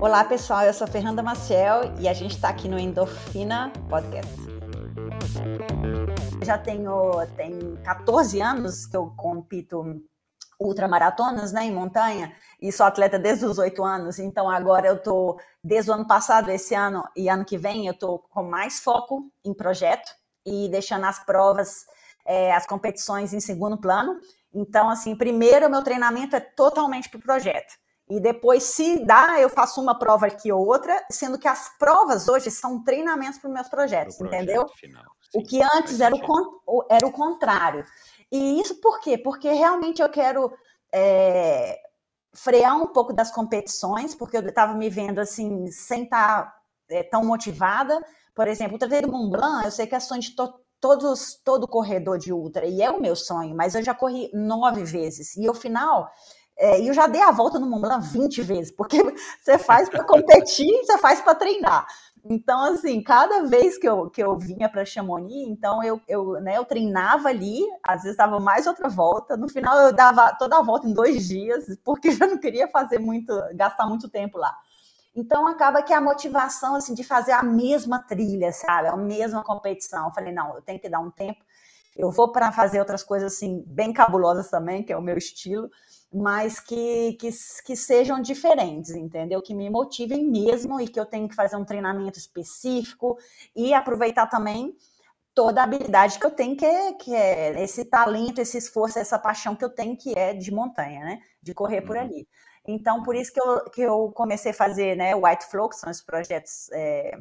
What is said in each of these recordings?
Olá pessoal, eu sou Fernanda Maciel e a gente está aqui no Endorfina Podcast. Já tenho tem 14 anos que eu compito ultramaratonas né, em montanha e sou atleta desde os 8 anos, então agora eu estou, desde o ano passado, esse ano e ano que vem, eu estou com mais foco em projeto e deixando as provas, é, as competições em segundo plano. Então, assim, primeiro meu treinamento é totalmente para o projeto. E depois, se dá, eu faço uma prova aqui ou outra, sendo que as provas hoje são treinamentos para os meus projetos, Pro entendeu? Projeto final, o que antes era o, era o contrário. E isso por quê? Porque realmente eu quero é, frear um pouco das competições, porque eu estava me vendo assim, sem estar tá, é, tão motivada. Por exemplo, o Trateiro Mont Blanc, eu sei que é sonho de to todos, todo corredor de ultra, e é o meu sonho, mas eu já corri nove vezes. E o final é, e eu já dei a volta no Mont Blanc 20 vezes, porque você faz para competir, você faz para treinar. Então, assim, cada vez que eu, que eu vinha para Chamonix, então eu, eu, né, eu treinava ali, às vezes dava mais outra volta, no final eu dava toda a volta em dois dias, porque eu não queria fazer muito, gastar muito tempo lá. Então acaba que a motivação assim de fazer a mesma trilha, sabe, a mesma competição. Eu falei, não, eu tenho que dar um tempo. Eu vou para fazer outras coisas assim bem cabulosas também, que é o meu estilo, mas que, que, que sejam diferentes, entendeu? Que me motivem mesmo e que eu tenho que fazer um treinamento específico e aproveitar também toda a habilidade que eu tenho, que é, que é esse talento, esse esforço, essa paixão que eu tenho, que é de montanha, né? De correr por uhum. ali. Então, por isso que eu, que eu comecei a fazer né, White Flow, que são os projetos é,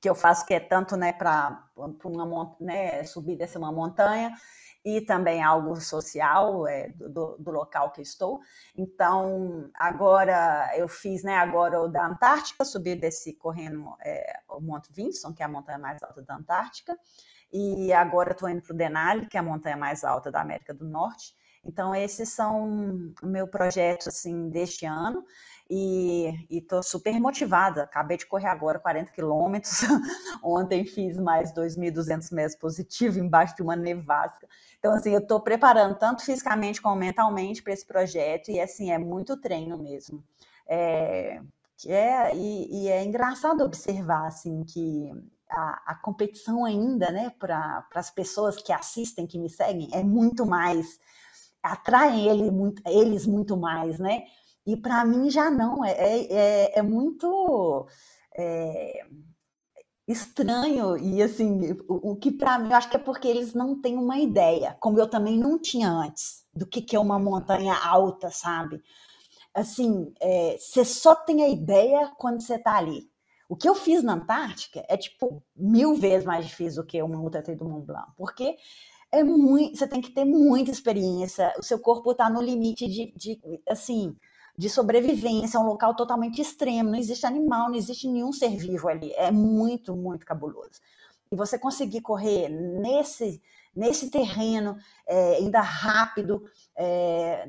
que eu faço, que é tanto né, para uma né, subir dessa uma montanha e também algo social é, do, do, local que estou. Então, agora eu fiz né, agora o da Antártica, subir desse correndo é, o Monte Vinson, que é a montanha mais alta da Antártica e agora estou indo para o Denali, que é a montanha mais alta da América do Norte. Então, esses são o meu projeto assim, deste ano e estou super motivada. Acabei de correr agora 40 quilômetros. Ontem fiz mais 2.200 metros positivo embaixo de uma nevasca. Então, assim, eu estou preparando tanto fisicamente como mentalmente para esse projeto e, assim, é muito treino mesmo. É, que é, e, e, é engraçado observar, assim, que a, a competição ainda, né, para as pessoas que assistem, que me seguem, é muito mais, atraem ele, muito, eles muito mais, né? E para mim já não, é, é, é, é muito é, estranho e assim, o, o que para mim eu acho que é porque eles não têm uma ideia, como eu também não tinha antes, do que, que é uma montanha alta, sabe? Assim, é, você só tem a ideia quando você está ali. O que eu fiz na Antártica é tipo mil vezes mais difícil do que uma outra do Mont Blanc, porque é muito, você tem que ter muita experiência, o seu corpo está no limite de, de, assim, de sobrevivência, é um local totalmente extremo, não existe animal, não existe nenhum ser vivo ali, é muito, muito cabuloso. E você conseguir correr nesse nesse terreno, é, ainda rápido. É,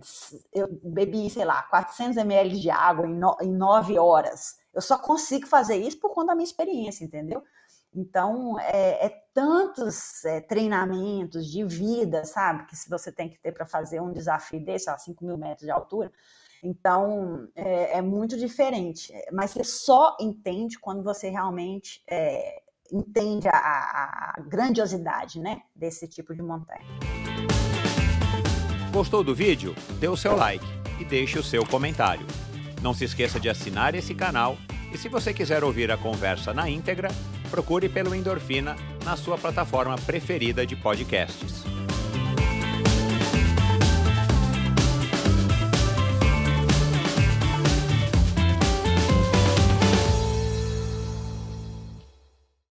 eu bebi, sei lá, 400 ml de água em, no, em nove horas. Eu só consigo fazer isso por conta da minha experiência, entendeu? Então, é, é tantos é, treinamentos de vida, sabe? Que se você tem que ter para fazer um desafio desse, a 5 mil metros de altura. Então, é, é, muito diferente. Mas você só entende quando você realmente é, entende a, a grandiosidade né, desse tipo de montanha. Gostou do vídeo? Dê o seu like e deixe o seu comentário. Não se esqueça de assinar esse canal e se você quiser ouvir a conversa na íntegra, procure pelo Endorfina na sua plataforma preferida de podcasts.